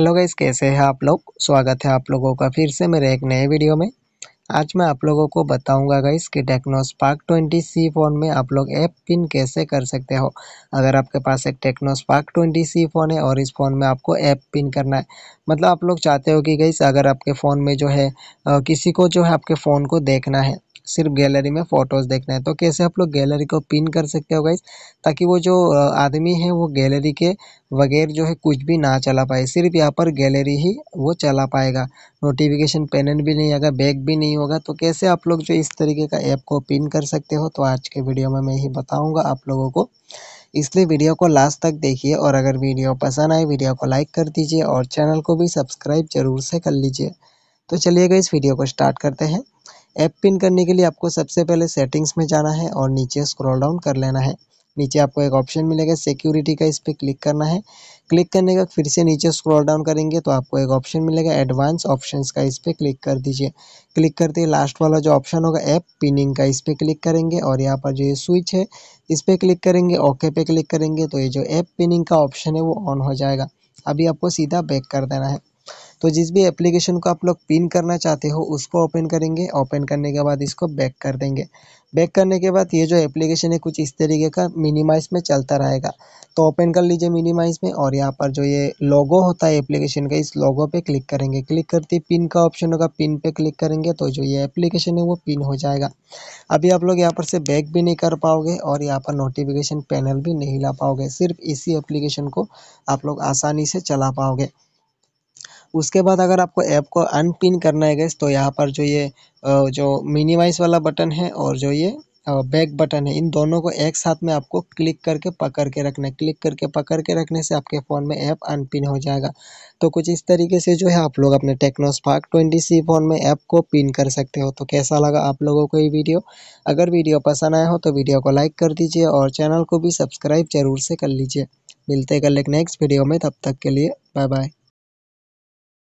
hello guys कैसे हैं आप लोग स्वागत है आप लोगों का फिर से मेरे एक नए वीडियो में आज मैं आप लोगों को बताऊंगा गाइस कि Tecno Spark twenty C phone में आप लोग ऐप पिन कैसे कर सकते हो अगर आपके पास एक Tecno Spark twenty C phone है और इस फ़ोन में आपको ऐप पिन करना है मतलब आप लोग चाहते हो कि गाइस अगर आपके फ़ोन में जो है किसी को जो है आपके फ़ोन को देखना है सिर्फ गैलरी में फ़ोटोज़ देखना है तो कैसे आप लोग गैलरी को पिन कर सकते हो गाइस ताकि वो जो आदमी है वो गैलरी के वगैरह जो है कुछ भी ना चला पाए सिर्फ यहाँ पर गैलरी ही वो चला पाएगा नोटिफिकेशन पैनल भी नहीं आएगा बैग भी नहीं होगा तो कैसे आप लोग जो इस तरीके का ऐप को पिन कर सकते हो तो आज के वीडियो में मैं ही बताऊँगा आप लोगों को इसलिए वीडियो को लास्ट तक देखिए और अगर वीडियो पसंद आए वीडियो को लाइक कर दीजिए और चैनल को भी सब्सक्राइब जरूर से कर लीजिए तो चलिएगा इस वीडियो को स्टार्ट करते हैं ऐप पिन करने के लिए आपको सबसे पहले सेटिंग्स में जाना है और नीचे स्क्रॉल डाउन कर लेना है नीचे आपको एक ऑप्शन मिलेगा सिक्योरिटी का इस पर क्लिक करना है क्लिक करने का फिर से नीचे स्क्रॉल डाउन करेंगे तो आपको एक ऑप्शन मिलेगा एडवांस ऑप्शंस का इस पर क्लिक कर दीजिए क्लिक करते ही लास्ट वाला जो ऑप्शन होगा ऐप पिनिंग का इस पर क्लिक करेंगे और यहाँ पर जो ये स्विच है इस पर क्लिक करेंगे ओके पे क्लिक करेंगे तो ये जो ऐप पिनिंग का ऑप्शन है वो ऑन हो जाएगा अभी आपको सीधा बैक कर देना है तो जिस भी एप्लीकेशन को आप लोग पिन करना चाहते हो उसको ओपन करेंगे ओपन करने के बाद इसको बैक कर देंगे बैक करने के बाद ये जो एप्लीकेशन है कुछ इस तरीके का मिनिमाइज में चलता रहेगा तो ओपन कर लीजिए मिनिमाइज में और यहाँ पर जो ये लोगो होता है एप्लीकेशन का इस लोगो पे क्लिक करेंगे क्लिक करते ही पिन का ऑप्शन होगा पिन पे क्लिक करेंगे तो जो ये एप्लीकेशन है वो पिन हो जाएगा अभी आप लोग यहाँ पर से बैक भी नहीं कर पाओगे और यहाँ पर नोटिफिकेशन पैनल भी नहीं ला पाओगे सिर्फ इसी एप्लीकेशन को आप लोग आसानी से चला पाओगे उसके बाद अगर आपको ऐप को अनपिन करना है गैस तो यहाँ पर जो ये जो मिनिमाइज वाला बटन है और जो ये बैक बटन है इन दोनों को एक साथ में आपको क्लिक करके पकड़ के रखना है क्लिक करके पकड़ के रखने से आपके फ़ोन में ऐप अनपिन हो जाएगा तो कुछ इस तरीके से जो है आप लोग अपने Tecno Spark twenty C phone में ऐप को पिन कर सकते हो तो कैसा लगा आप लोगों को ये वीडियो अगर वीडियो पसंद आया हो तो वीडियो को लाइक कर दीजिए और चैनल को भी सब्सक्राइब जरूर से कर लीजिए मिलते कल एक नेक्स्ट वीडियो में तब तक के लिए बाय बाय